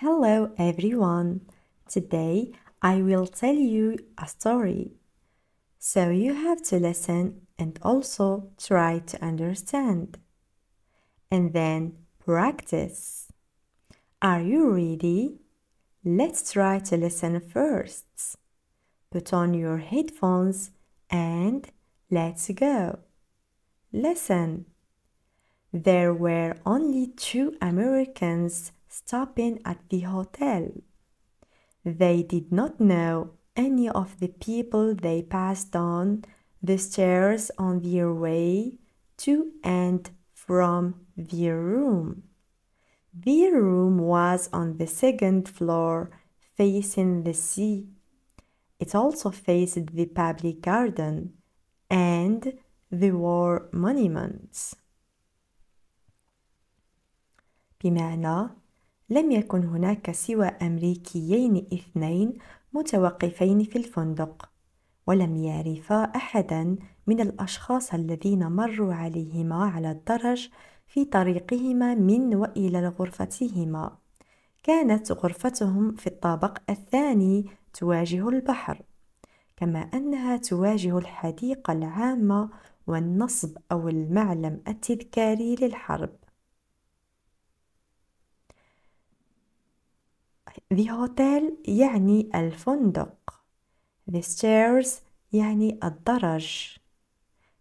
Hello everyone! Today I will tell you a story. So you have to listen and also try to understand. And then practice. Are you ready? Let's try to listen first. Put on your headphones and let's go. Listen. There were only two Americans stopping at the hotel. They did not know any of the people they passed on the stairs on their way to and from their room. Their room was on the second floor facing the sea. It also faced the public garden and the war monuments. بمعنى لم يكن هناك سوى أمريكيين اثنين متوقفين في الفندق ولم يعرفا أحدا من الأشخاص الذين مروا عليهما على الدرج في طريقهما من وإلى غرفتهما كانت غرفتهم في الطابق الثاني تواجه البحر كما أنها تواجه الحديقة العامة والنصب أو المعلم التذكاري للحرب The hotel يعني الفندق. The stairs يعني الدرج.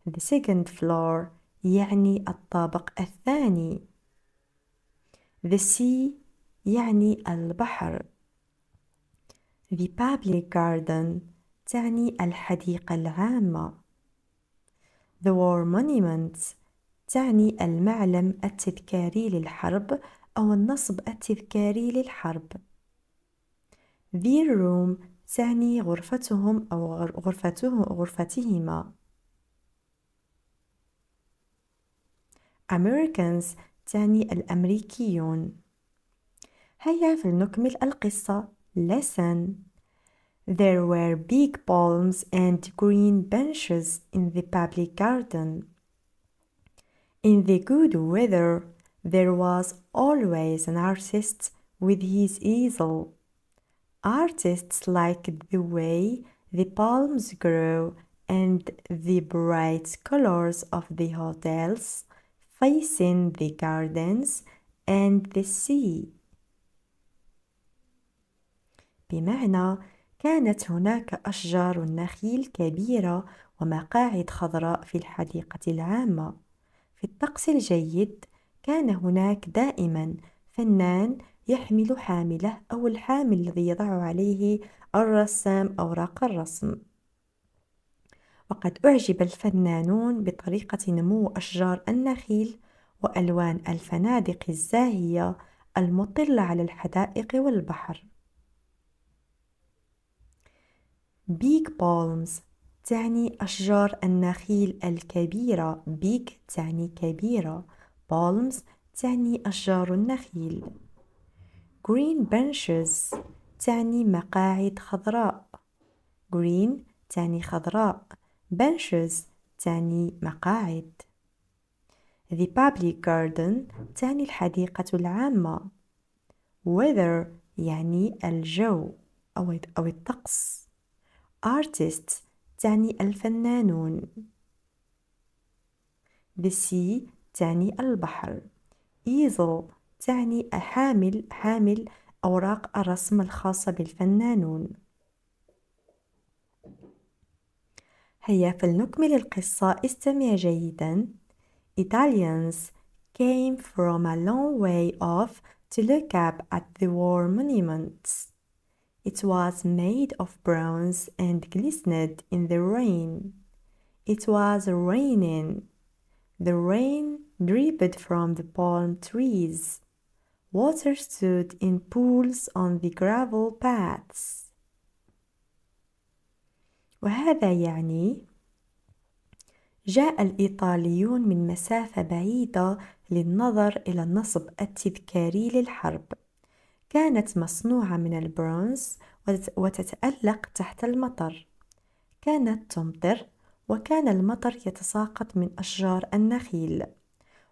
The second floor يعني الطابق الثاني. The sea يعني البحر. The public garden تعني الحديقة العامة. The war monument تعني المعلم التذكاري للحرب أو النصب التذكاري للحرب. their room تعني غرفتهم أو غرفته غرفتهما Americans تعني الأمريكيون هيا فلنكمل القصة Lesson There were big palms and green benches in the public garden. In the good weather, there was always an artist with his easel. Artists like the way the palms grow and the bright colors of the hotels facing the gardens and the sea. بمعنى كانت هناك أشجار النخيل كبيرة ومقاعد خضراء في الحديقة العامة. في الطقس الجيد كان هناك دائما فنان يحمل حامله أو الحامل الذي يضع عليه الرسام أوراق الرسم وقد أعجب الفنانون بطريقة نمو أشجار النخيل وألوان الفنادق الزاهية المطلة على الحدائق والبحر بيك بالمز تعني أشجار النخيل الكبيرة بيك تعني كبيرة بالمز تعني أشجار النخيل green benches تعني مقاعد خضراء green تعني خضراء benches تعني مقاعد the public garden تعني الحديقة العامة weather يعني الجو أو الطقس artist تعني الفنانون the sea تعني البحر easel تعني حامل حامل أوراق الرسم الخاصة بالفنانون هيا فلنكمل القصة استمع جيدا Italians came from a long way off to look up at the war monuments. It was made of bronze and glistened in the rain. It was raining. The rain dripped from the palm trees. Water stood in pools on the gravel paths. وهذا يعني جاء الإيطاليون من مسافة بعيدة للنظر إلى النصب التذكاري للحرب. كانت مصنوعة من البرونز وتتألق تحت المطر. كانت تمطر وكان المطر يتساقط من أشجار النخيل.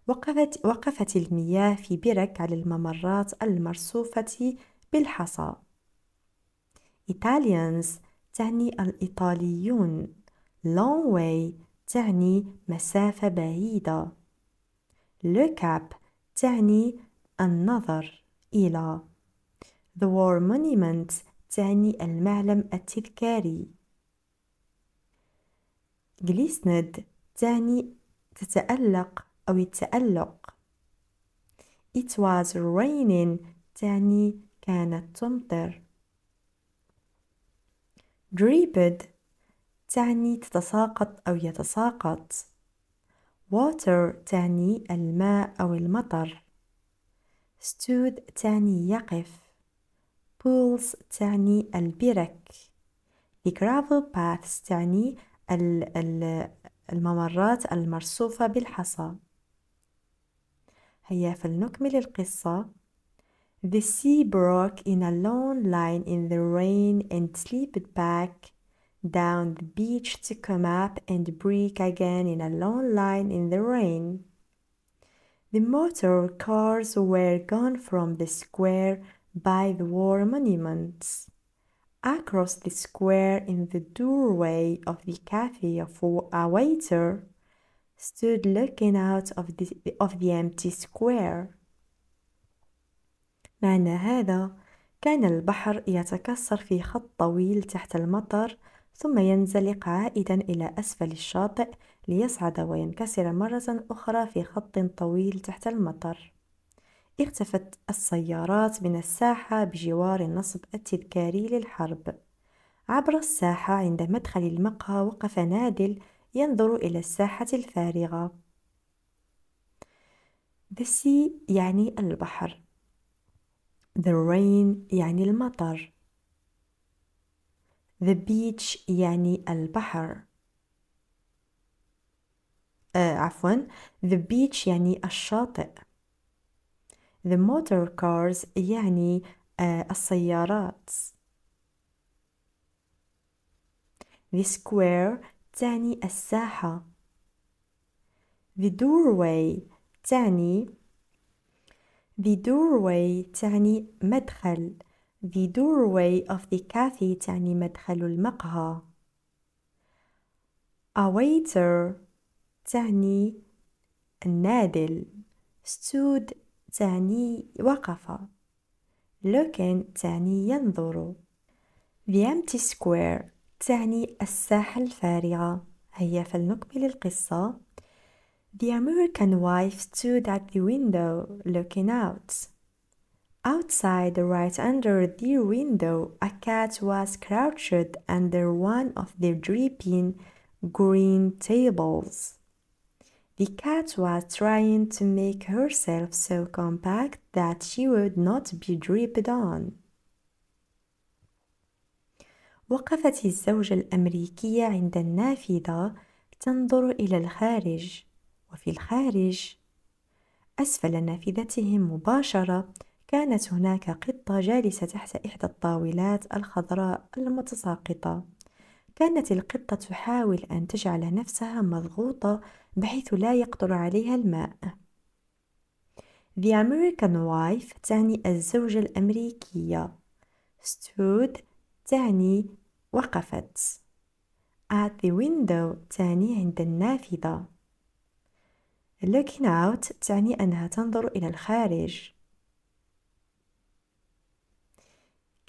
وقفت, وقفت المياه في برك على الممرات المرصوفة بالحصى Italians تعني الإيطاليون long way تعني مسافة بعيدة le cap تعني النظر إلى the war monument تعني المعلم التذكاري glistned تعني تتألق أو التألق It was raining تعني كانت تمطر Dripped تعني تتساقط أو يتساقط Water تعني الماء أو المطر stood تعني يقف pools تعني البرك the gravel paths تعني الممرات المرصوفة بالحصى هيا فلنكمل القصة The sea broke in a long line in the rain and slipped back down the beach to come up and break again in a long line in the rain. The motor cars were gone from the square by the war monuments. Across the square in the doorway of the cafe of a waiter stood looking out of the, of the empty square. معنى هذا كان البحر يتكسر في خط طويل تحت المطر ثم ينزلق عائدا إلى أسفل الشاطئ ليصعد وينكسر مرة أخرى في خط طويل تحت المطر. اختفت السيارات من الساحة بجوار النصب التذكاري للحرب. عبر الساحة عند مدخل المقهى وقف نادل ينظر إلى الساحة الفارغة The sea يعني البحر The rain يعني المطر The beach يعني البحر آه عفوا The beach يعني الشاطئ The motor cars يعني آه السيارات The square تعني الساحة The doorway تعني The doorway تعني مدخل The doorway of the cafe تعني مدخل المقهى A waiter تعني النادل stood تعني وقف لكن تعني ينظر The empty square تعني الساحة الفارغة هيا فلنكمل القصة The American wife stood at the window looking out. Outside, right under the window, a cat was crouched under one of the dripping green tables. The cat was trying to make herself so compact that she would not be dripped on. وقفت الزوجة الأمريكية عند النافذة تنظر إلى الخارج وفي الخارج أسفل نافذتهم مباشرة كانت هناك قطة جالسة تحت إحدى الطاولات الخضراء المتساقطة كانت القطة تحاول أن تجعل نفسها مضغوطة بحيث لا يقطر عليها الماء The American wife تعني الزوجة الأمريكية stood تعني وقفت at the window تعني عند النافذة looking out تعني أنها تنظر إلى الخارج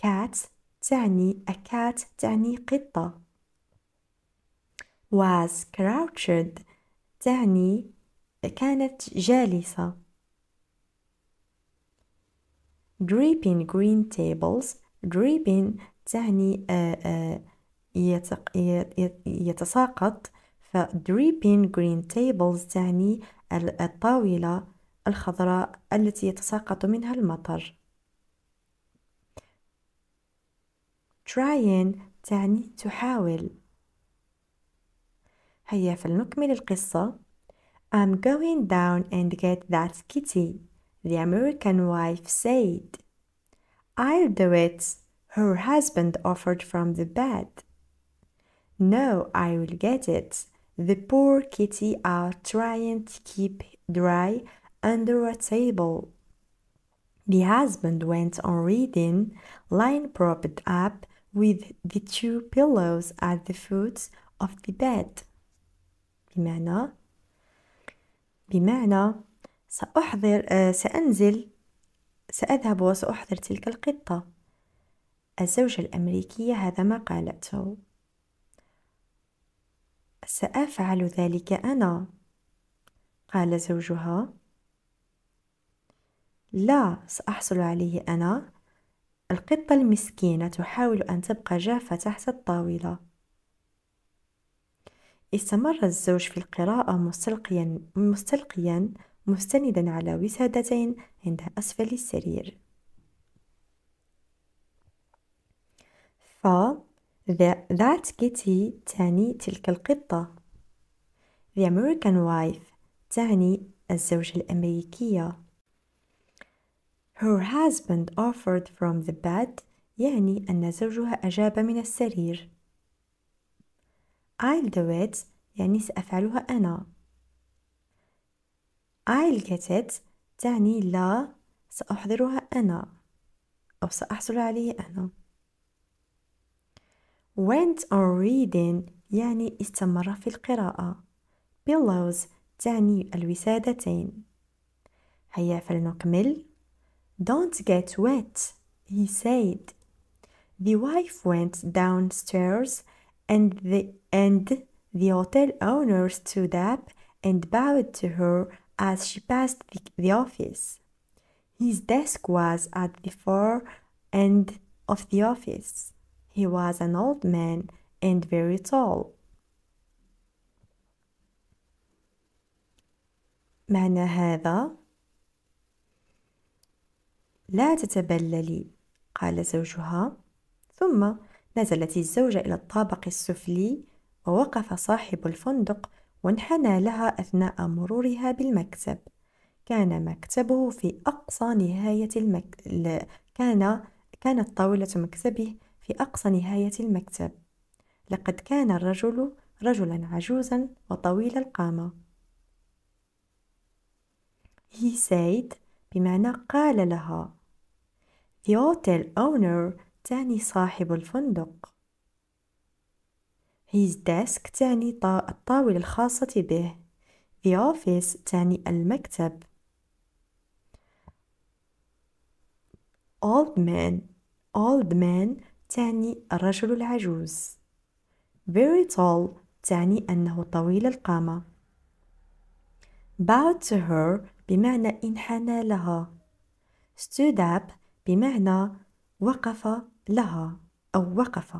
cat تعني a cat تعني قطة was crouched تعني كانت جالسة dripping green tables dripping تعني آه، آه، يتساقط فدريبين green tables تعني الطاولة الخضراء التي يتساقط منها المطر تراين تعني تحاول هيا فلنكمل القصة I'm going down and get that kitty the American wife said I'll do it her husband offered from the bed. No, I will get it. The poor kitty are trying to keep dry under a table. The husband went on reading, lying propped up with the two pillows at the foot of the bed. بمعنى بمعنى سأحضر uh, سأنزل سأذهب وسأحضر تلك القطة. الزوجة الأمريكية هذا ما قالته سأفعل ذلك أنا قال زوجها لا سأحصل عليه أنا القطة المسكينة تحاول أن تبقى جافة تحت الطاولة استمر الزوج في القراءة مستلقيا, مستلقيا مستندا على وسادتين عند أسفل السرير ف that kitty تعني تلك القطة the American wife تعني الزوجة الأمريكية her husband offered from the bed يعني أن زوجها أجاب من السرير I'll do it يعني سأفعلها أنا I'll get it تعني لا سأحضرها أنا أو سأحصل عليه أنا went on reading يعني استمر في القراءة pillows تعني الوسادتين هيا فلنكمل Don't get wet he said The wife went downstairs and the and the hotel owner stood up and bowed to her as she passed the, the office. His desk was at the far end of the office. He was an old man and very tall. معنى هذا لا تتبللي قال زوجها ثم نزلت الزوجة إلى الطابق السفلي ووقف صاحب الفندق وانحنى لها أثناء مرورها بالمكتب كان مكتبه في أقصى نهاية المك... كان كانت طاولة مكتبه في أقصى نهاية المكتب لقد كان الرجل رجلا عجوزا وطويل القامة He said بمعنى قال لها The hotel owner تعني صاحب الفندق His desk تعني الطاولة الخاصة به The office تعني المكتب Old man Old man تعني الرجل العجوز very tall تعني أنه طويل القامة bowed to her بمعنى انحنى لها stood up بمعنى وقف لها أو وقف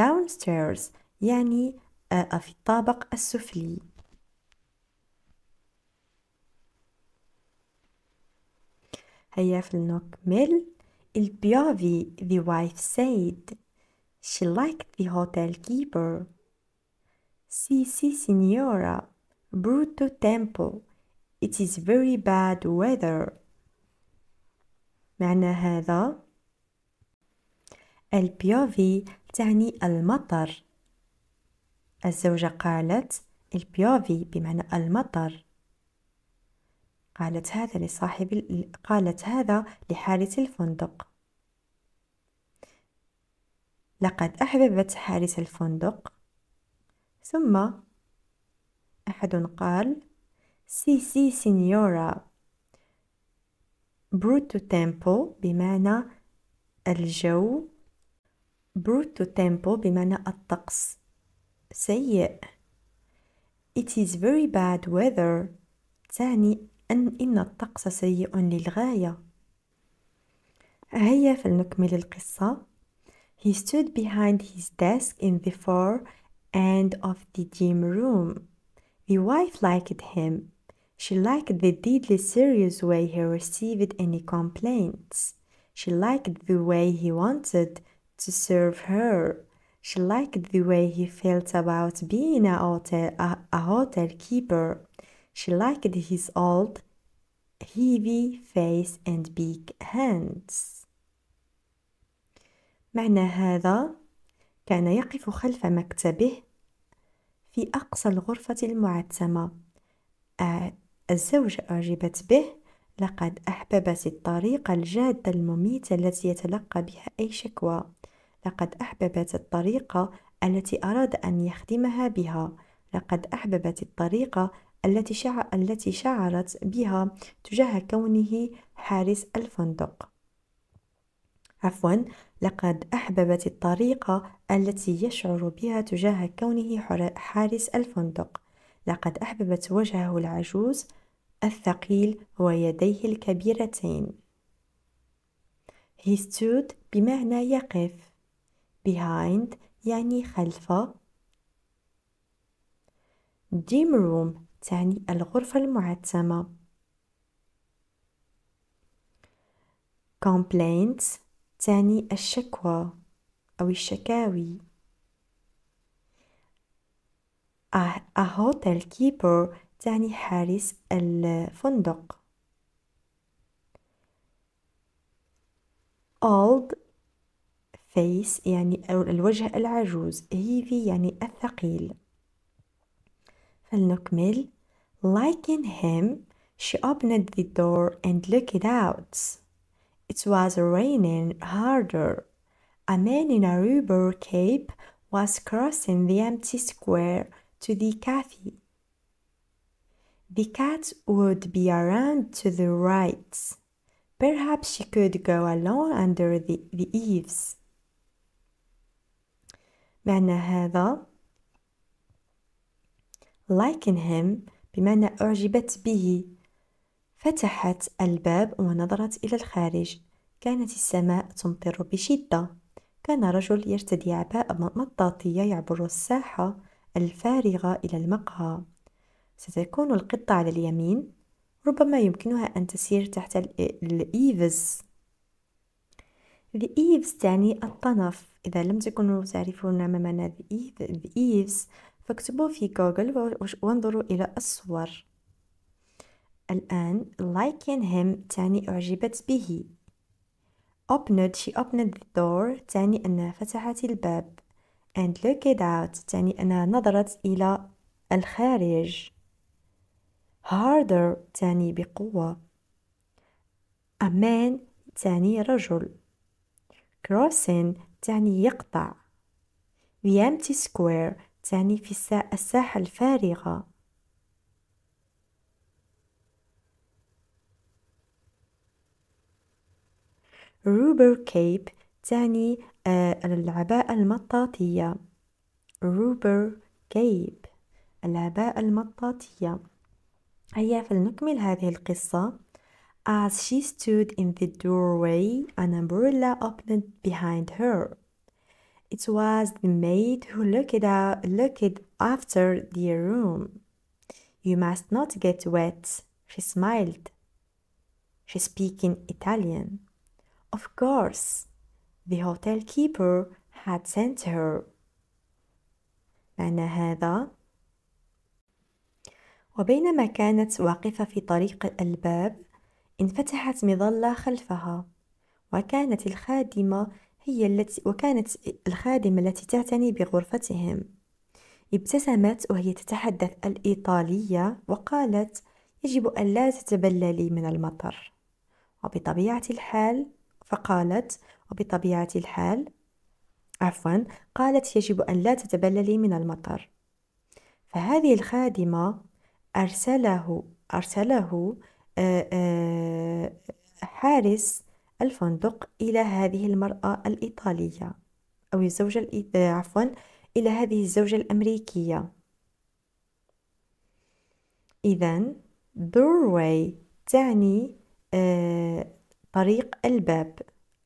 downstairs يعني آه، في الطابق السفلي هيا فلنكمل البيوفي the wife, said she liked the hotel keeper. Si, si, signora, brutto tempo, it is very bad weather. معنى هذا البيوفي تعني المطر الزوجة قالت البيوفي بمعنى المطر قالت هذا لصاحب قالت هذا لحارس الفندق لقد أحببت حارس الفندق ثم أحد قال سي سي سينيورا بروتو تيمبو بمعنى الجو بروتو تيمبو بمعنى الطقس سيء It is very bad weather تعني أن إن الطقس سيء للغاية هيا فلنكمل القصة He stood behind his desk in the far end of the gym room. The wife liked him. She liked the deadly serious way he received any complaints. She liked the way he wanted to serve her. She liked the way he felt about being a hotel, a, a hotel keeper. She liked his old heavy face and big hands. معنى هذا كان يقف خلف مكتبه في أقصى الغرفة المعتمة الزوجة أعجبت به لقد أحببت الطريقة الجادة المميتة التي يتلقى بها أي شكوى لقد أحببت الطريقة التي أراد أن يخدمها بها لقد أحببت الطريقة التي التي شعرت بها تجاه كونه حارس الفندق عفوا لقد أحببت الطريقة التي يشعر بها تجاه كونه حارس الفندق لقد أحببت وجهه العجوز الثقيل ويديه الكبيرتين He stood بمعنى يقف Behind يعني خلفه Dim room تعني الغرفة المعتمة complaints تعني الشكوى أو الشكاوي a hotel keeper تعني حارس الفندق old face يعني الوجه العجوز heavy يعني الثقيل فلنكمل Liking him, she opened the door and looked out. It was raining harder. A man in a rubber cape was crossing the empty square to the cafe. The cat would be around to the right. Perhaps she could go alone under the, the eaves. لايكن him بمعنى أعجبت به فتحت الباب ونظرت إلى الخارج كانت السماء تمطر بشدة كان رجل يرتدي عباءة مطاطية يعبر الساحة الفارغة إلى المقهى ستكون القطة على اليمين ربما يمكنها أن تسير تحت الإيفز The eaves تعني الطنف إذا لم تكونوا تعرفون ما معنى the eaves فاكتبوا في جوجل وانظروا إلى الصور الآن liking him تعني أعجبت به opened she opened the door تعني أنها فتحت الباب and looked out تعني أنها نظرت إلى الخارج harder تعني بقوة a man تعني رجل crossing تعني يقطع the empty square تعني في الساحة الفارغة روبر كيب تعني آه، العباءة المطاطية روبر كيب العباءة المطاطية هيا فلنكمل هذه القصة As she stood in the doorway, an umbrella opened behind her. It was the maid who looked out, looked after the room. You must not get wet, she smiled. She speaking Italian. Of course, the hotel keeper had sent her. معنى هذا وبينما كانت واقفة في طريق الباب انفتحت مظلة خلفها وكانت الخادمة هي التي وكانت الخادمة التي تعتني بغرفتهم ابتسمت وهي تتحدث الإيطالية وقالت يجب أن لا تتبللي من المطر وبطبيعة الحال فقالت وبطبيعة الحال عفوا قالت يجب أن لا تتبللي من المطر فهذه الخادمة أرسله أرسله آه، آه، حارس الفندق إلى هذه المرأة الإيطالية أو الزوجة عفوا إلى هذه الزوجة الأمريكية إذا doorway تعني آه طريق الباب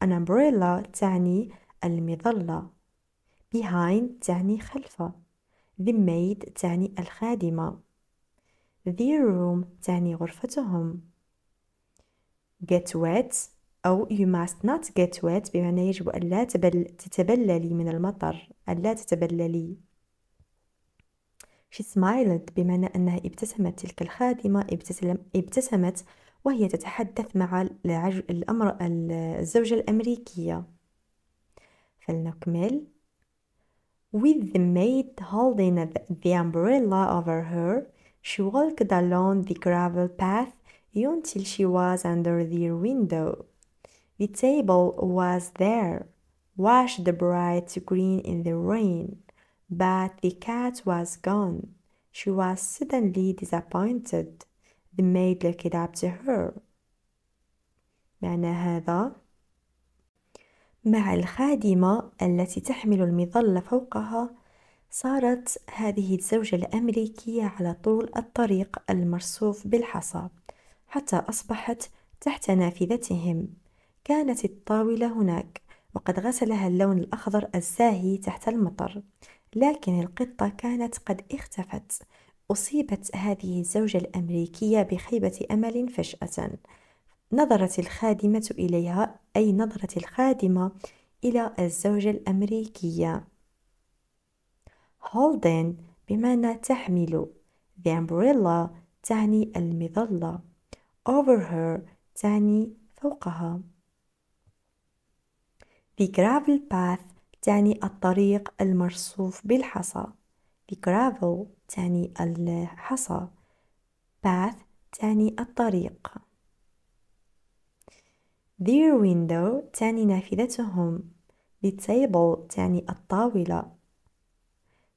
an umbrella تعني المظلة behind تعني خلفه the maid تعني الخادمة their room تعني غرفتهم get wet أو you must not get wet بمعنى يجب أن لا تبل تتبللي من المطر أن لا تتبللي She smiled بمعنى أنها ابتسمت تلك الخادمة ابتسم ابتسمت وهي تتحدث مع الأمر الزوجة الأمريكية فلنكمل With the maid holding the umbrella over her, she walked along the gravel path until she was under their window. The table was there, washed bright green in the rain, but the cat was gone. She was suddenly disappointed. The maid looked up to her. معنى هذا مع الخادمة التي تحمل المظلة فوقها صارت هذه الزوجة الأمريكية على طول الطريق المرصوف بالحصى حتى أصبحت تحت نافذتهم كانت الطاولة هناك وقد غسلها اللون الأخضر الزاهي تحت المطر لكن القطة كانت قد اختفت أصيبت هذه الزوجة الأمريكية بخيبة أمل فجأة نظرت الخادمة إليها أي نظرت الخادمة إلى الزوجة الأمريكية هولدن بمعنى تحمل the umbrella تعني المظلة over her تعني فوقها The gravel path تعني الطريق المرصوف بالحصى. The gravel تعني الحصى. Path تعني الطريق. Their window تعني نافذتهم. The table تعني الطاولة.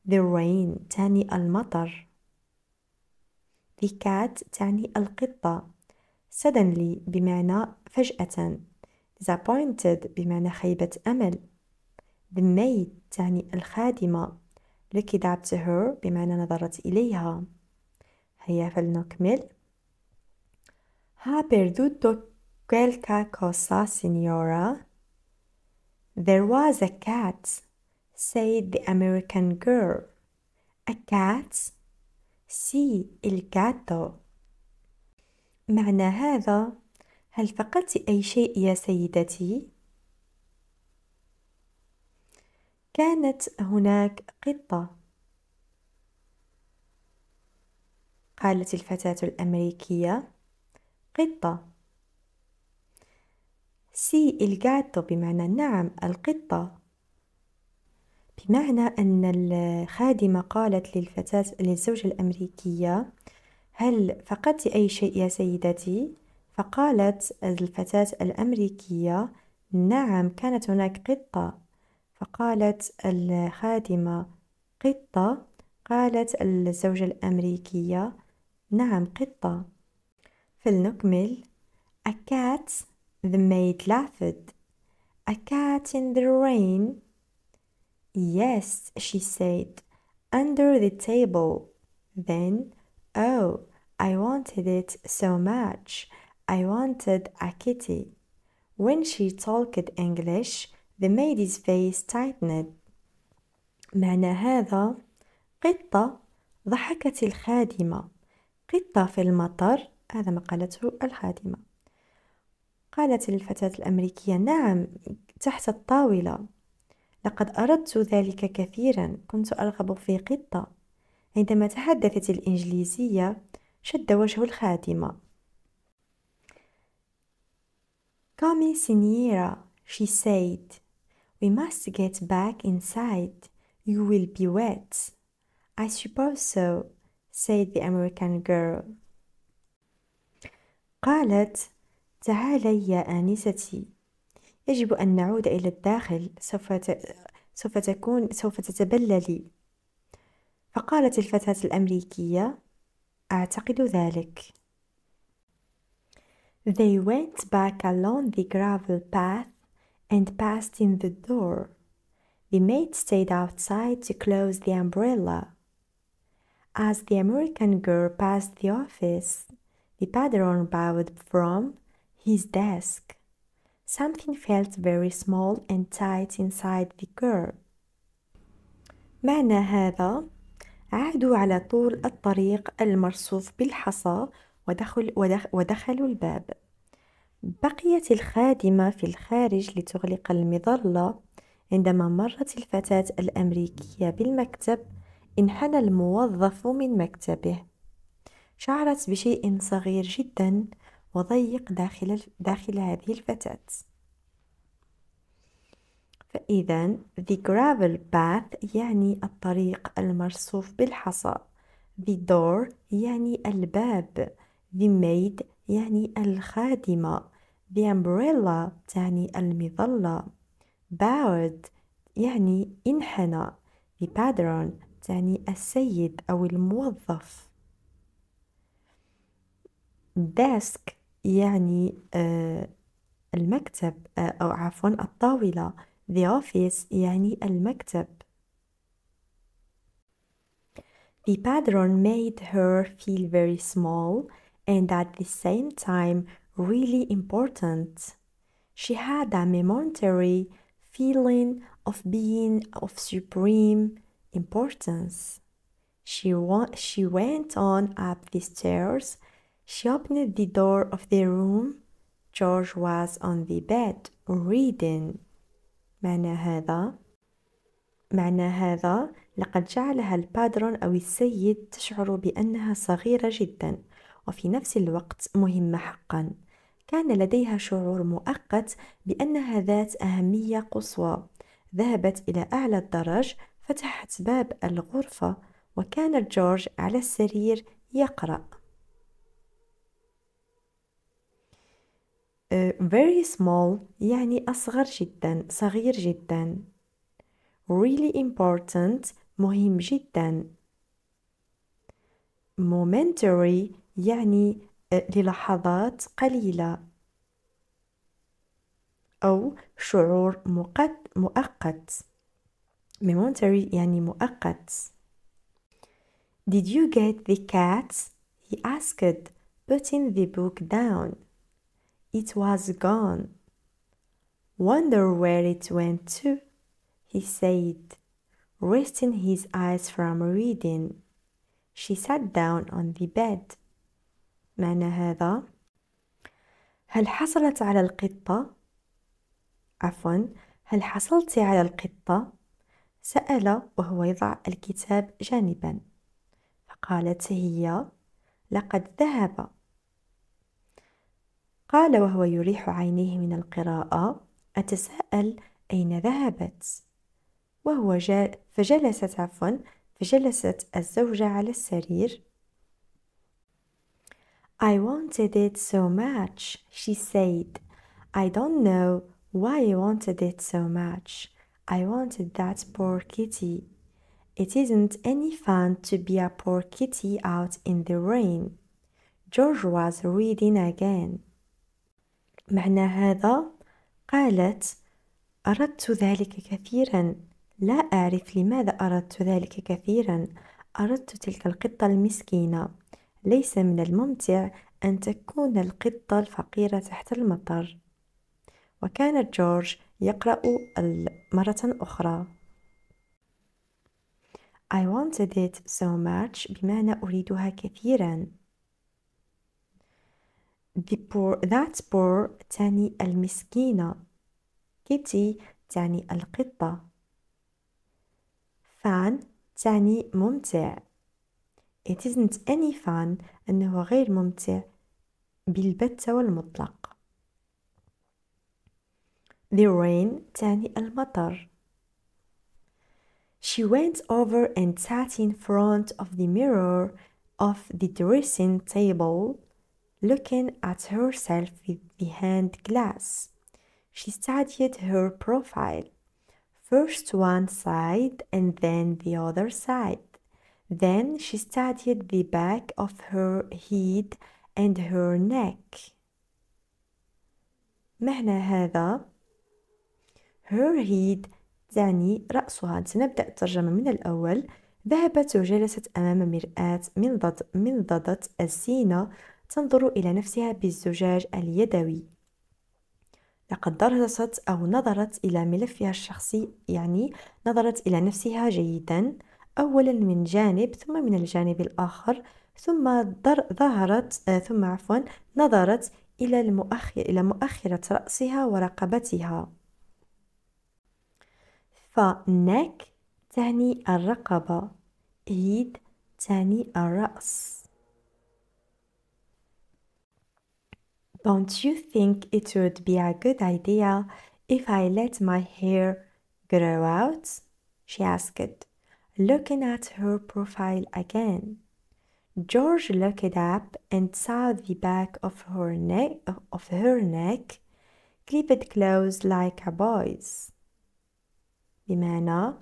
The rain تعني المطر. The cat تعني القطة. Suddenly بمعنى فجأة. disappointed بمعنى خيبة أمل the maid تعني الخادمة looked up to her بمعنى نظرت إليها هيا فلنكمل Ha perduto qualche cosa, signora? There was a cat, said the American girl. A cat? Sì, il gatto. معنى هذا هل فقدت أي شيء يا سيدتي؟ كانت هناك قطة قالت الفتاة الأمريكية قطة سي الجاتو بمعنى نعم القطة بمعنى أن الخادمة قالت للفتاة للزوجة الأمريكية هل فقدت أي شيء يا سيدتي؟ فقالت الفتاة الأمريكية نعم كانت هناك قطة فقالت الخادمة قطة قالت الزوجة الأمريكية نعم قطة فلنكمل A cat the maid laughed A cat in the rain Yes she said under the table then oh I wanted it so much I wanted a kitty. When she talked English, the maid's face tightened. معنى هذا قطة ضحكت الخادمة قطة في المطر هذا ما قالته الخادمة قالت الفتاة الأمريكية نعم تحت الطاولة لقد أردت ذلك كثيرا كنت أرغب في قطة عندما تحدثت الإنجليزية شد وجه الخادمة Come, Sinira, she said. We must get back inside. You will be wet. I suppose so, said the American girl. قالت: تعالي يا آنستي. يجب أن نعود إلى الداخل. سوف ت... سوف تكون سوف تتبللي. فقالت الفتاة الأمريكية: أعتقد ذلك. They went back along the gravel path and passed in the door. The maid stayed outside to close the umbrella. As the American girl passed the office, the padron bowed from his desk. Something felt very small and tight inside the girl. معنى هذا عادوا على طول الطريق المرصوف بالحصى ودخل ودخل ودخلوا الباب بقيت الخادمة في الخارج لتغلق المظلة عندما مرت الفتاة الأمريكية بالمكتب انحنى الموظف من مكتبه شعرت بشيء صغير جدا وضيق داخل, داخل هذه الفتاة فإذا the gravel path يعني الطريق المرصوف بالحصى the door يعني الباب the maid يعني الخادمة the umbrella تعني المظلة bowed يعني انحنى the patron تعني السيد أو الموظف desk يعني آه المكتب آه أو عفوا الطاولة the office يعني المكتب The patron made her feel very small and at the same time really important. She had a momentary feeling of being of supreme importance. She, wa- she went on up the stairs. She opened the door of the room. George was on the bed reading. معنى هذا معنى هذا لقد جعلها البادرون أو السيد تشعر بأنها صغيرة جدا وفي نفس الوقت مهمة حقا كان لديها شعور مؤقت بأنها ذات أهمية قصوى ذهبت إلى أعلى الدرج فتحت باب الغرفة وكان جورج على السرير يقرأ uh, very small يعني أصغر جدا صغير جدا really important مهم جدا momentary يعني للحظات قليلة أو شعور مؤقت momentary يعني مؤقت Did you get the cat? He asked, putting the book down. It was gone. Wonder where it went to, he said, resting his eyes from reading. She sat down on the bed. معنى هذا هل حصلت على القطة عفوا هل حصلت على القطة سأل وهو يضع الكتاب جانبا فقالت هي لقد ذهب قال وهو يريح عينيه من القراءة أتساءل أين ذهبت وهو جاء فجلست عفوا فجلست الزوجة على السرير I wanted it so much, she said. I don't know why I wanted it so much. I wanted that poor kitty. It isn't any fun to be a poor kitty out in the rain. George was reading again. معنى هذا قالت أردت ذلك كثيرا لا أعرف لماذا أردت ذلك كثيرا أردت تلك القطة المسكينة ليس من الممتع أن تكون القطة الفقيرة تحت المطر وكان جورج يقرأ مرة أخرى I wanted it so much بمعنى أريدها كثيرا The poor, that poor تعني المسكينة كيتي تعني القطة فان تعني ممتع It isn't any fun أنه غير ممتع بالبتة والمطلق. The rain تاني المطر. She went over and sat in front of the mirror of the dressing table, looking at herself with the hand glass. She studied her profile, first one side and then the other side. Then she studied the back of her head and her neck. معنى هذا her head تعني رأسها سنبدأ الترجمة من الأول ذهبت وجلست أمام مرآة منضدة الزينة تنظر إلى نفسها بالزجاج اليدوي لقد درست أو نظرت إلى ملفها الشخصي يعني نظرت إلى نفسها جيدا أولا من جانب ثم من الجانب الآخر ثم ظهرت آه، ثم عفوا نظرت إلى المؤخر إلى مؤخرة رأسها ورقبتها فنك تعني الرقبة إيد تعني الرأس Don't you think it would be a good idea if I let my hair grow out? She asked. looking at her profile again. George looked up and saw the back of her neck of her neck clipped close like a boy's بمعنى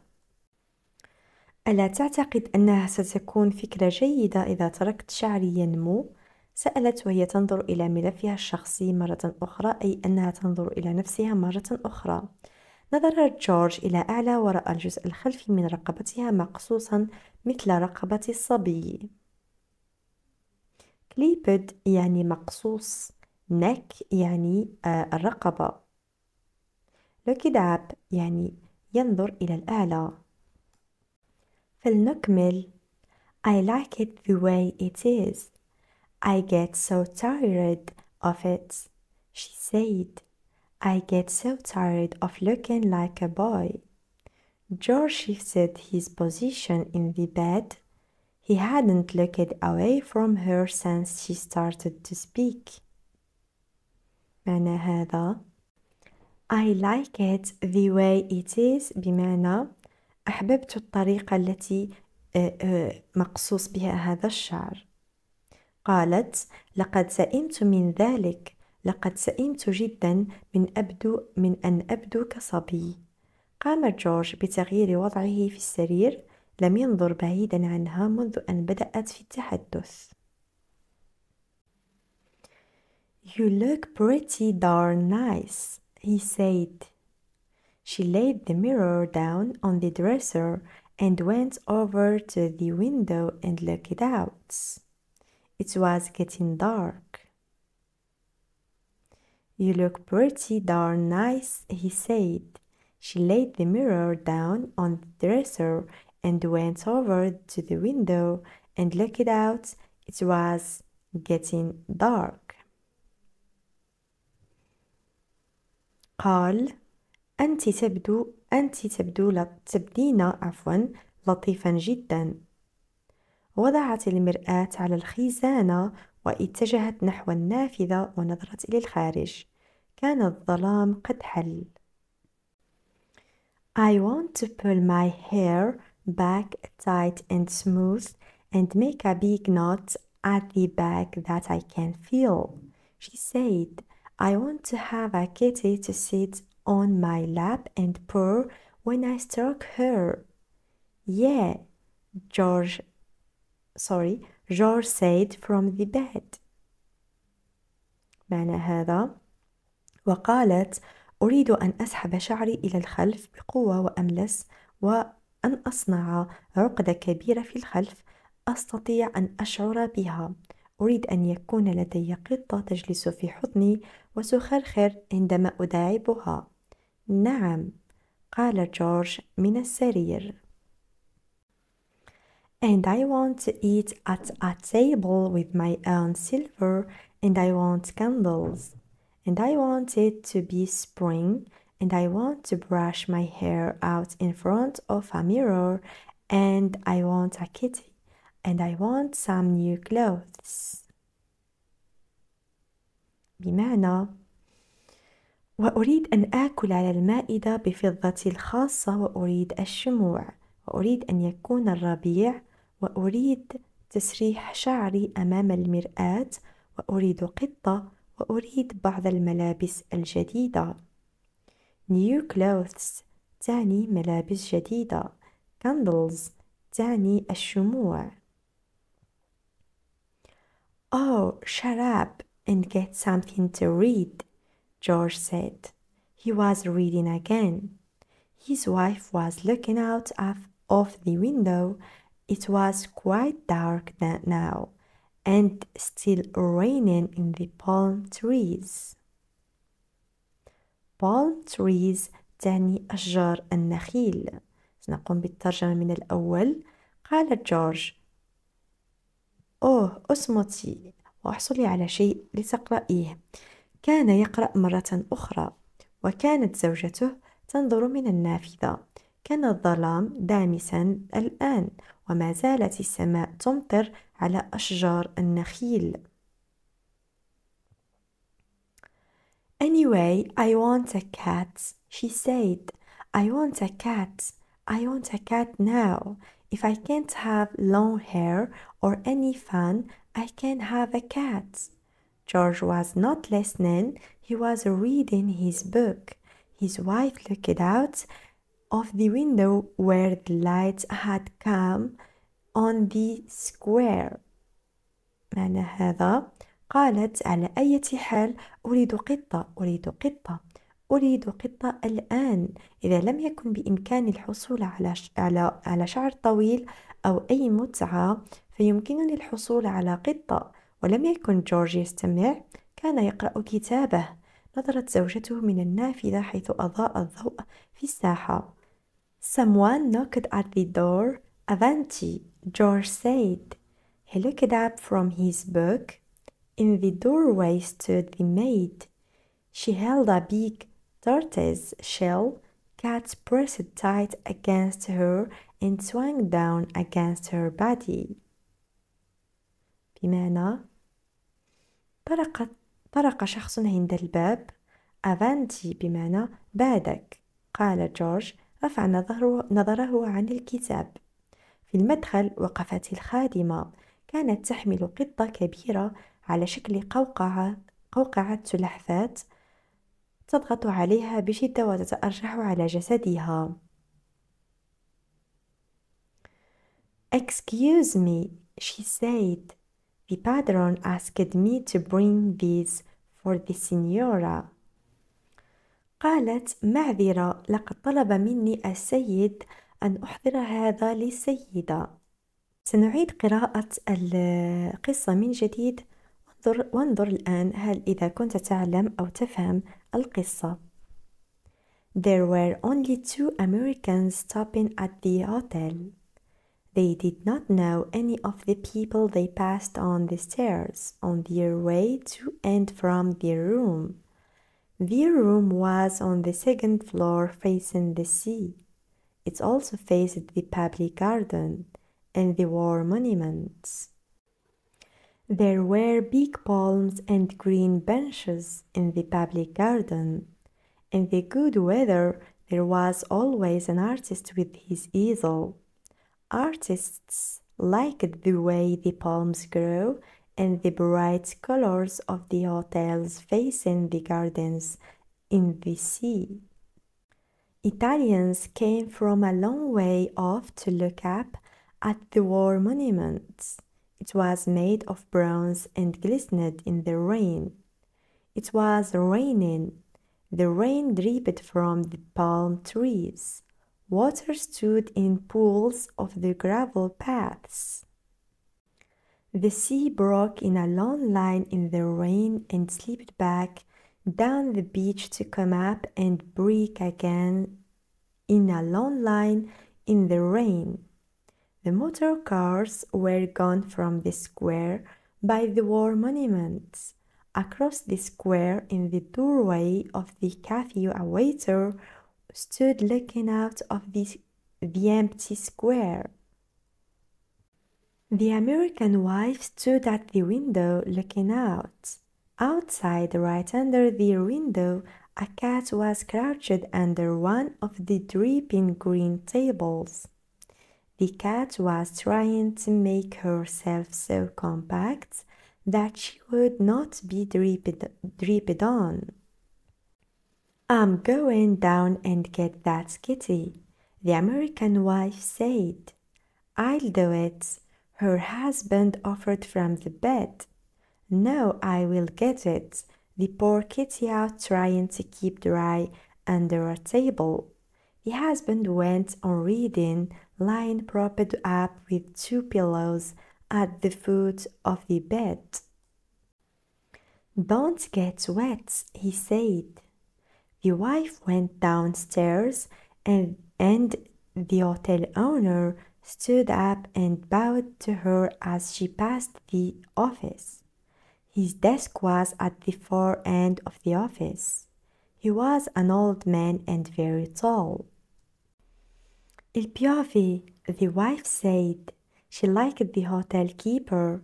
ألا تعتقد أنها ستكون فكرة جيدة إذا تركت شعري ينمو؟ سألت وهي تنظر إلى ملفها الشخصي مرة أخرى أي أنها تنظر إلى نفسها مرة أخرى نظر جورج إلى أعلى ورأى الجزء الخلفي من رقبتها مقصوصا مثل رقبة الصبي كليبد يعني مقصوص نك يعني آه، الرقبة لوكيداب يعني ينظر إلى الأعلى فلنكمل I like it the way it is I get so tired of it she said I get so tired of looking like a boy. George shifted his position in the bed. He hadn't looked away from her since she started to speak. معنى هذا I like it the way it is بمعنى أحببت الطريقة التي مقصوص بها هذا الشعر قالت لقد سئمت من ذلك لقد سئمت جدا من أبدو من أن أبدو كصبي قام جورج بتغيير وضعه في السرير لم ينظر بعيدا عنها منذ أن بدأت في التحدث You look pretty darn nice, he said. She laid the mirror down on the dresser and went over to the window and looked out. It was getting dark. You look pretty darn nice, he said. She laid the mirror down on the dresser and went over to the window and looked out. It was getting dark. قال أنت تبدو أنت تبدو تبدين عفوا لطيفا جدا وضعت المرآة على الخيزانة واتجهت نحو النافذة ونظرت إلى الخارج كان الظلام قد حل I want to pull my hair back tight and smooth and make a big knot at the back that I can feel. She said, I want to have a kitty to sit on my lap and purr when I stroke her. Yeah, George, sorry, George said from the bed. معنى هذا وقالت أريد أن أسحب شعري إلى الخلف بقوة وأملس وأن أصنع عقدة كبيرة في الخلف أستطيع أن أشعر بها أريد أن يكون لدي قطة تجلس في حضني وسخرخر عندما أداعبها نعم قال جورج من السرير And I want to eat at a table with my own silver and I want candles and I want it to be spring and I want to brush my hair out in front of a mirror and I want a kitty and I want some new clothes بمعنى وأريد أن آكل على المائدة بفضتي الخاصة وأريد الشموع وأريد أن يكون الربيع وأريد تسريح شعري أمام المرآة وأريد قطة وأريد بعض الملابس الجديدة new clothes تعني ملابس جديدة candles تعني الشموع Oh, shut up and get something to read, George said. He was reading again. His wife was looking out of, of the window. It was quite dark now. and still raining in the palm trees palm trees تعني أشجار النخيل سنقوم بالترجمة من الأول قال جورج أوه أصمتي وأحصلي على شيء لتقرأيه كان يقرأ مرة أخرى وكانت زوجته تنظر من النافذة كان الظلام دامسا الآن وما زالت السماء تمطر على أشجار النخيل. Anyway, I want a cat, she said. I want a cat. I want a cat now. If I can't have long hair or any fun, I can have a cat. George was not listening, he was reading his book. His wife looked out of the window where the lights had come on the square معنى هذا قالت على أي حال أريد قطة أريد قطة أريد قطة الآن إذا لم يكن بإمكاني الحصول على على على شعر طويل أو أي متعة فيمكنني الحصول على قطة ولم يكن جورج يستمع كان يقرأ كتابه نظرت زوجته من النافذة حيث أضاء الضوء في الساحة Someone knocked at the door Avanti, George said. He looked up from his book. In the doorway stood the maid. She held a big tortoise shell cat pressed tight against her and swung down against her body. بمعنى طرقت طرق شخص عند الباب أفانتي بمعنى بعدك قال جورج رفع نظره, نظره عن الكتاب في المدخل وقفت الخادمة كانت تحمل قطة كبيرة على شكل قوقعة قوقعة سلحفاة تضغط عليها بشدة وتتأرجح على جسدها Excuse me, she said. The patron asked me to bring these for the signora. قالت معذرة لقد طلب مني السيد أن أحضر هذا للسيدة سنعيد قراءة القصة من جديد وانظر الآن هل إذا كنت تعلم أو تفهم القصة There were only two Americans stopping at the hotel. They did not know any of the people they passed on the stairs on their way to and from their room. Their room was on the second floor facing the sea. It also faced the public garden and the war monuments. There were big palms and green benches in the public garden. In the good weather, there was always an artist with his easel. Artists liked the way the palms grew and the bright colors of the hotels facing the gardens in the sea. Italians came from a long way off to look up at the war monument. It was made of bronze and glistened in the rain. It was raining. The rain dripped from the palm trees. Water stood in pools of the gravel paths. The sea broke in a long line in the rain and slipped back down the beach to come up and break again in a long line in the rain. The motor cars were gone from the square by the war monuments. Across the square, in the doorway of the cafe, a waiter stood looking out of the, the empty square. The American wife stood at the window looking out. Outside, right under the window, a cat was crouched under one of the dripping green tables. The cat was trying to make herself so compact that she would not be dripped, dripped on. I'm going down and get that kitty, the American wife said. I'll do it, her husband offered from the bed. No, I will get it. The poor kitty out trying to keep dry under a table. The husband went on reading, lying propped up with two pillows at the foot of the bed. Don't get wet, he said. The wife went downstairs and, and the hotel owner stood up and bowed to her as she passed the office. His desk was at the far end of the office. He was an old man and very tall. Il piove, the wife said. She liked the hotel keeper.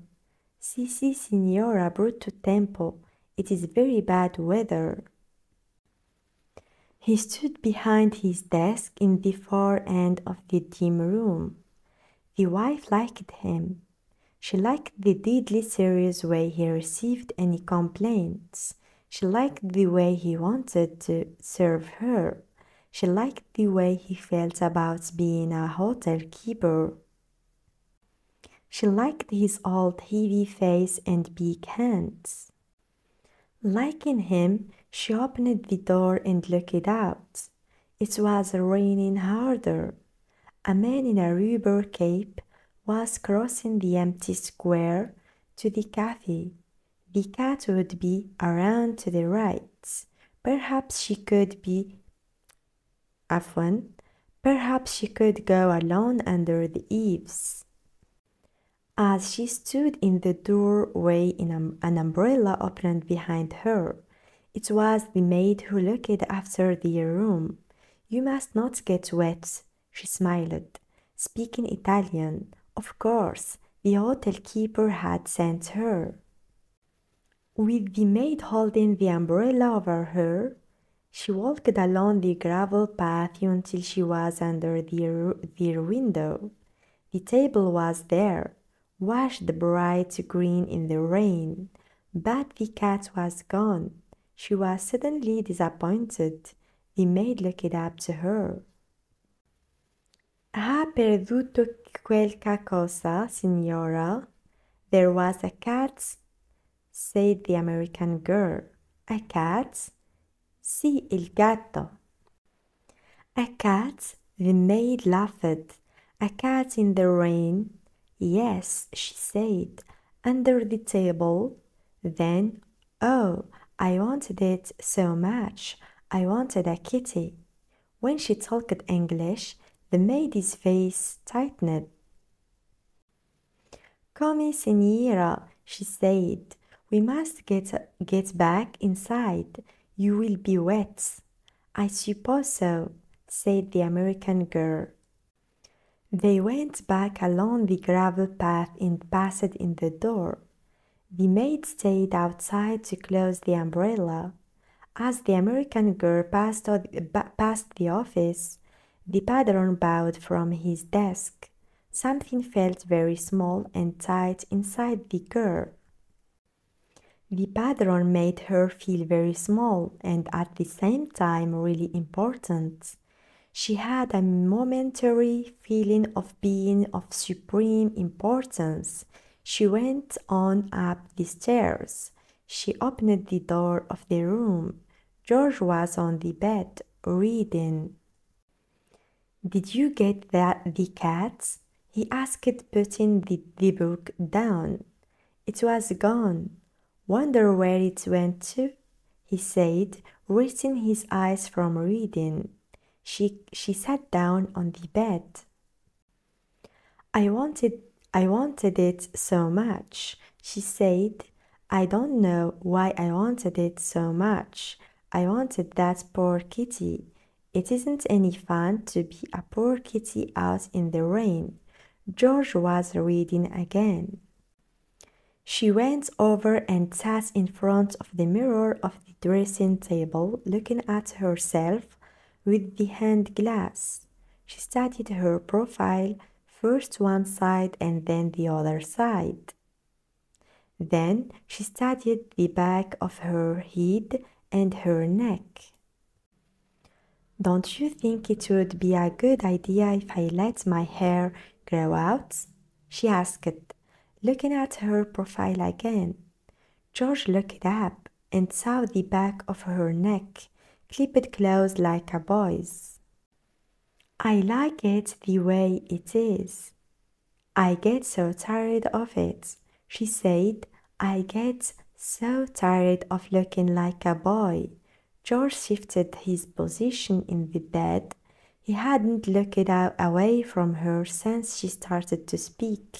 Si, si, signora, brutto tempo. It is very bad weather. He stood behind his desk in the far end of the dim room. The wife liked him. She liked the deadly serious way he received any complaints. She liked the way he wanted to serve her. She liked the way he felt about being a hotel keeper. She liked his old heavy face and big hands. Liking him, she opened the door and looked out. It was raining harder. A man in a rubber cape was crossing the empty square to the cafe. The cat would be around to the right. Perhaps she could be Afwan. Perhaps she could go alone under the eaves. As she stood in the doorway, an umbrella opened behind her. It was the maid who looked after the room. You must not get wet, she smiled, speaking Italian. Of course, the hotel keeper had sent her. With the maid holding the umbrella over her, she walked along the gravel path until she was under the, the window. The table was there, washed bright green in the rain, but the cat was gone. She was suddenly disappointed. The maid looked up to her. Ha perduto qualche cosa, signora? There was a cat, said the American girl. A cat? Sì, il gatto. A cat? The maid laughed. A cat in the rain? Yes, she said. Under the table? Then, oh, I wanted it so much. I wanted a kitty. When she talked English, the maid's face tightened. Come, senora, she said. We must get, get back inside. You will be wet. I suppose so, said the American girl. They went back along the gravel path and passed in the door. The maid stayed outside to close the umbrella. As the American girl passed, past the office, the padron bowed from his desk. Something felt very small and tight inside the girl. The padron made her feel very small and at the same time really important. She had a momentary feeling of being of supreme importance. She went on up the stairs. She opened the door of the room. George was on the bed, reading. Did you get that the cats? He asked, putting the, the book down. It was gone. Wonder where it went to? he said, raising his eyes from reading. She, she sat down on the bed. I wanted, I wanted it so much, she said. I don't know why I wanted it so much. I wanted that poor kitty. It isn't any fun to be a poor kitty out in the rain. George was reading again. She went over and sat in front of the mirror of the dressing table, looking at herself with the hand glass. She studied her profile, first one side and then the other side. Then she studied the back of her head and her neck. Don't you think it would be a good idea if I let my hair grow out? she asked, looking at her profile again. George looked up and saw the back of her neck, clipped close like a boy's. I like it the way it is. I get so tired of it, she said. I get so tired of looking like a boy. George shifted his position in the bed. He hadn't looked out away from her since she started to speak.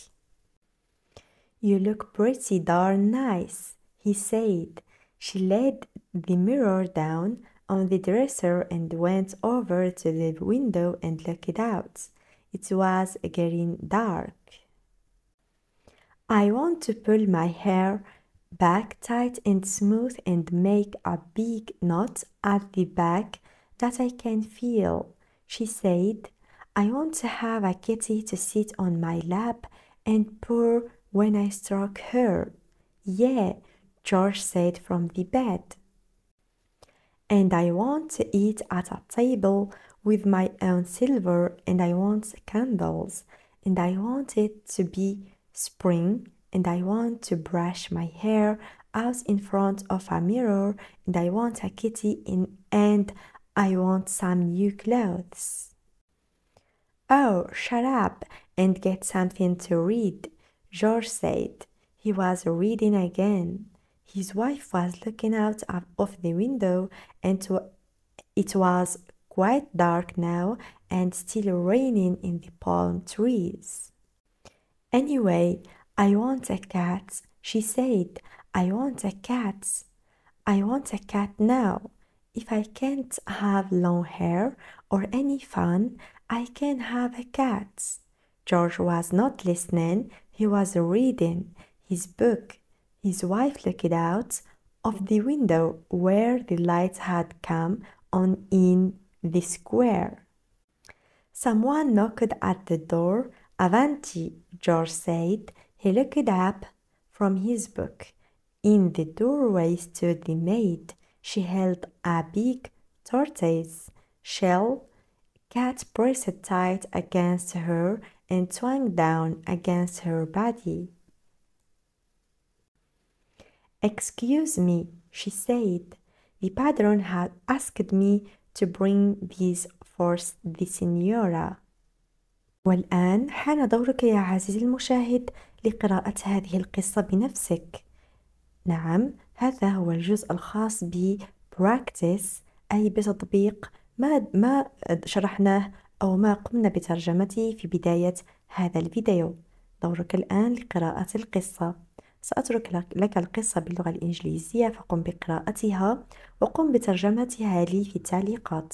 You look pretty darn nice, he said. She laid the mirror down on the dresser and went over to the window and looked out. It was getting dark. I want to pull my hair back tight and smooth and make a big knot at the back that I can feel. She said, I want to have a kitty to sit on my lap and purr when I stroke her. Yeah, George said from the bed. And I want to eat at a table with my own silver, and I want candles, and I want it to be spring and I want to brush my hair out in front of a mirror and I want a kitty in and I want some new clothes. Oh, shut up and get something to read, George said. He was reading again. His wife was looking out of the window and it was quite dark now and still raining in the palm trees. Anyway, I want a cat, she said. I want a cat. I want a cat now. If I can't have long hair or any fun, I can have a cat. George was not listening, he was reading his book. His wife looked out of the window where the lights had come on in the square. Someone knocked at the door. Avanti, George said. He looked up from his book. In the doorway stood the maid. She held a big tortoise shell. Cat pressed tight against her and swung down against her body. Excuse me, she said. The padron had asked me to bring these for the signora. والآن حان دورك يا عزيزي المشاهد لقراءة هذه القصة بنفسك نعم هذا هو الجزء الخاص ب practice أي بتطبيق ما, ما شرحناه أو ما قمنا بترجمته في بداية هذا الفيديو دورك الآن لقراءة القصة سأترك لك القصة باللغة الإنجليزية فقم بقراءتها وقم بترجمتها لي في التعليقات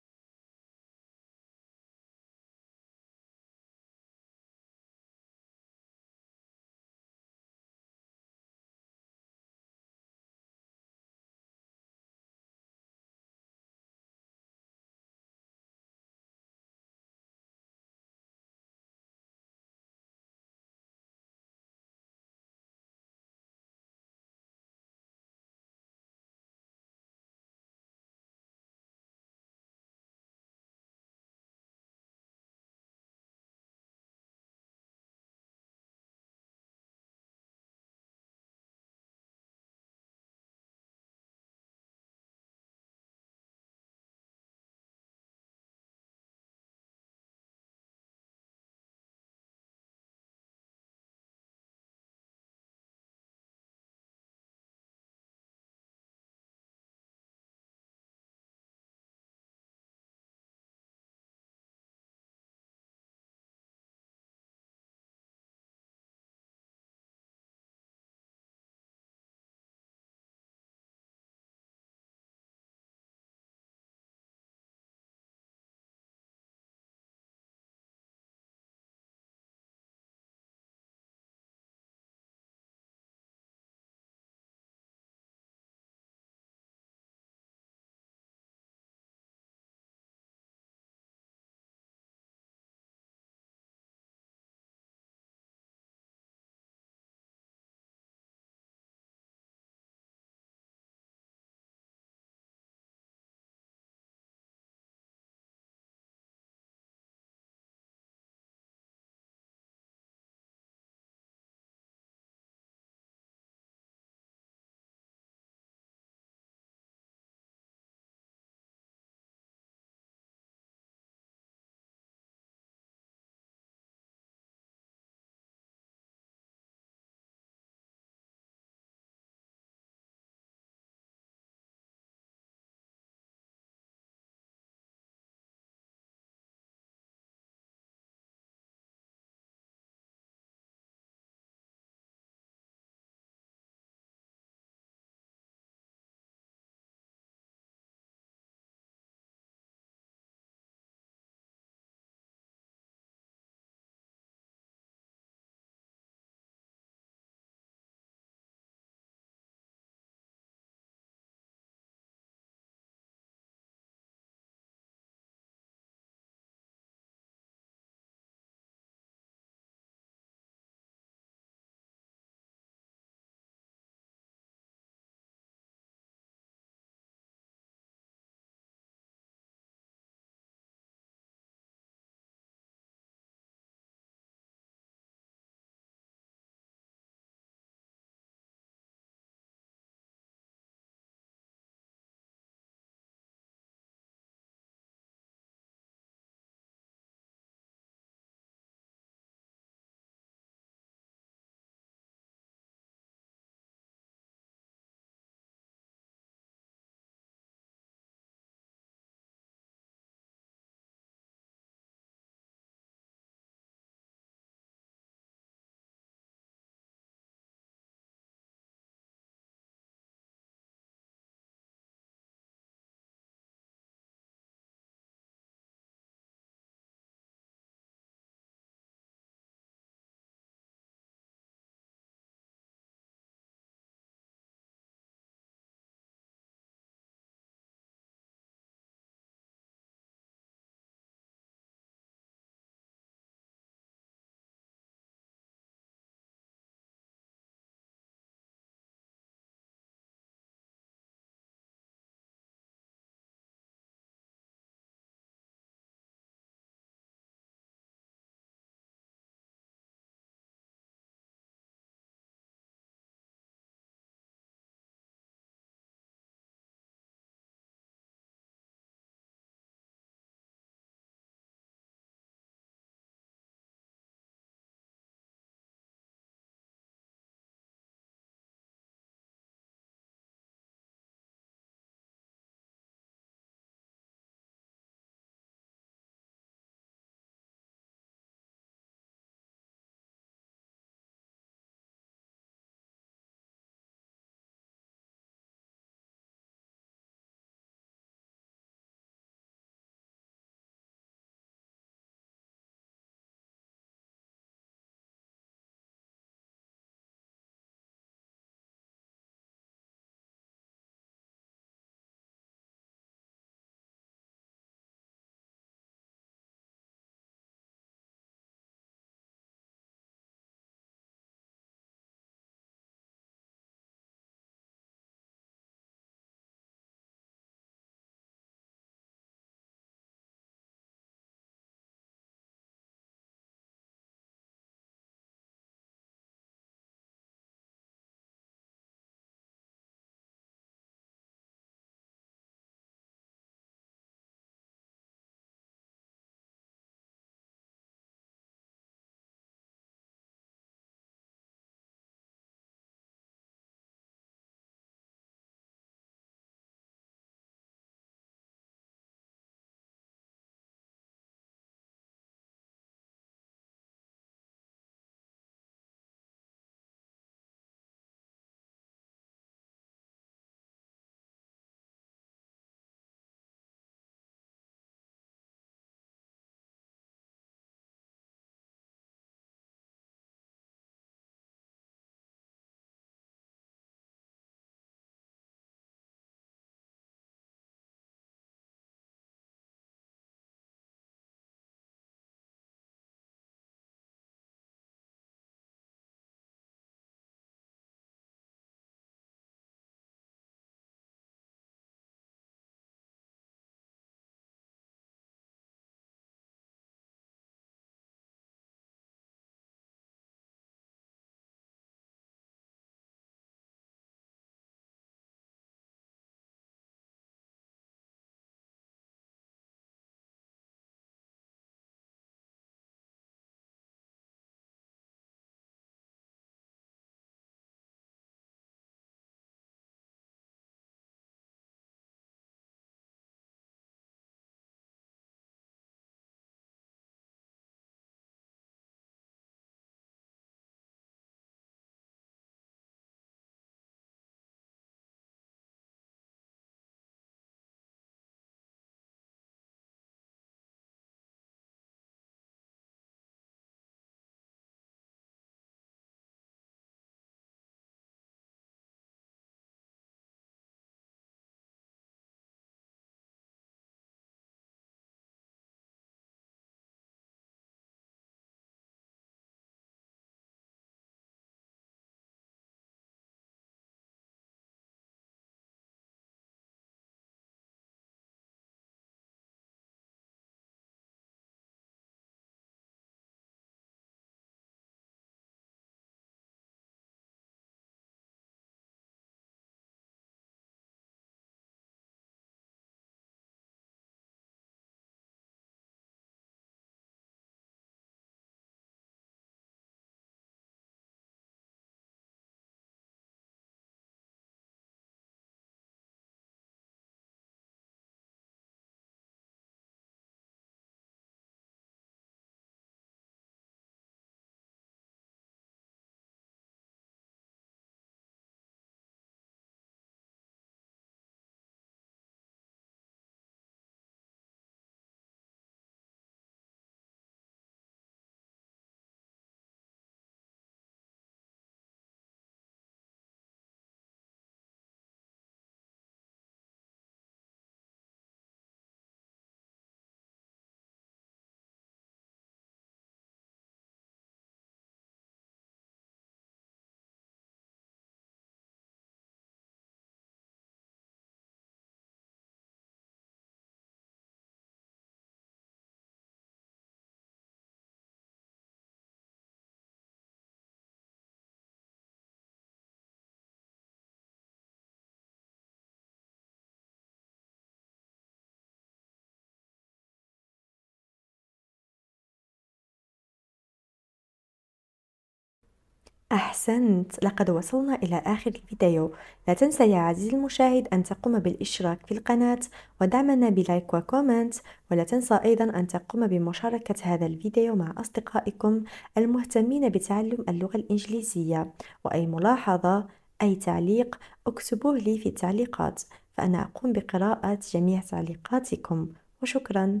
أحسنت لقد وصلنا إلى آخر الفيديو لا تنسى يا عزيزي المشاهد أن تقوم بالاشتراك في القناة ودعمنا بلايك وكومنت ولا تنسى أيضا أن تقوم بمشاركة هذا الفيديو مع أصدقائكم المهتمين بتعلم اللغة الإنجليزية وأي ملاحظة أي تعليق اكتبوه لي في التعليقات فأنا أقوم بقراءة جميع تعليقاتكم وشكرا